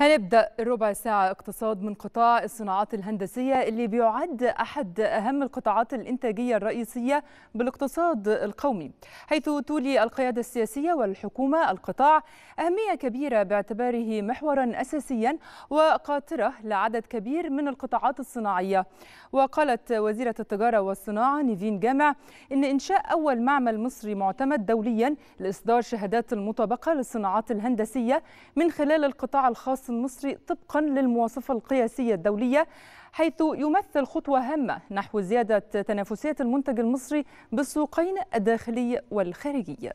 هنبدأ ربع ساعة اقتصاد من قطاع الصناعات الهندسية اللي بيعد أحد أهم القطاعات الإنتاجية الرئيسية بالاقتصاد القومي حيث تولي القيادة السياسية والحكومة القطاع أهمية كبيرة باعتباره محورا أساسيا وقاطرة لعدد كبير من القطاعات الصناعية وقالت وزيرة التجارة والصناعة نيفين جامع إن إنشاء أول معمل مصري معتمد دوليا لإصدار شهادات المطابقة للصناعات الهندسية من خلال القطاع الخاص المصري طبقا للمواصفة القياسية الدولية حيث يمثل خطوة هامة نحو زيادة تنافسية المنتج المصري بالسوقين الداخلي والخارجي